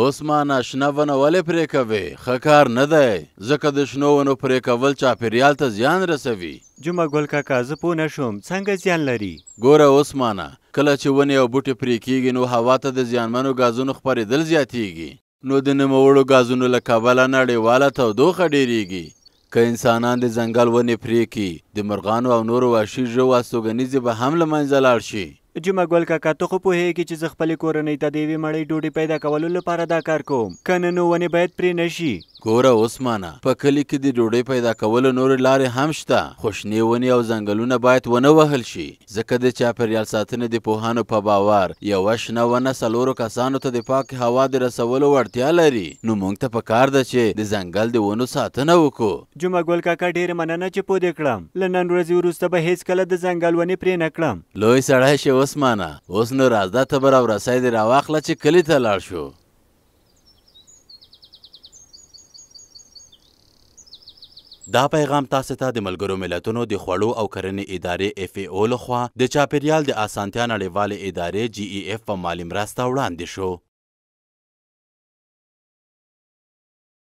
اوس ما ناشنه ونه ولې پرې کوې ښه کار نه دی ځکه د شنو ونو پرې کول چاپېریال ته زیان رسوي جمعه ګل کاکا زه پوه نه شوم څنګه زیان لري ګوره اوس مانه کله چې ونې او بوټي پرې کیږي نو هوا ته د زیانمنو ګازونو خپرېدل زیاتیږي نو د نوموړو ګازونو له کبله نړیواله تودوخه ډیریږي که انسانان د ځنګل ونې پرې کړي د مرغانو او نورو وحشي ژوو استوګنیزې به هم له منځه لاړ شي جمعه ګل کاکا ته خو پوهېږي چې زه خپلې کورنۍ ته د یوې مړۍ ډوډۍ پیدا کولو لپاره دا کار کوم که نه نو ونې باید پرې نه شي ګوره اوسمانه په کلي کې د ډوډۍ پیدا کولو نورې لارې هم شته خو شنې ونې او ځنګلونه باید ونه وهل شي ځکه د چاپېریال ساتنې د پوهانو په باور یوه شنه ونه څلورو کسانو ته د پاکې هوا د رسولو وړتیا لري نو موږ ته پکار ده چې د ځنګل د ونو ساتنه وکړو جمعه ګل کاکا ډېره مننه چې پوه دې کړم له نن ورځې وروسته به هېڅکله د ځنګل ونې پرې نه کړم لوی سړی شي اوسمانه اوس نو راځه ته به راورسۍ دې راواخله چې کلي ته لاړ شو دا پیغام تاسو ته د ملګرو ملتونو د خوړو او کرنې ادارې اف ای او لخوا د چاپیریال د اسانتیا نړیوالې ادارې جی ای اف په مالی مرسته وړاندې شو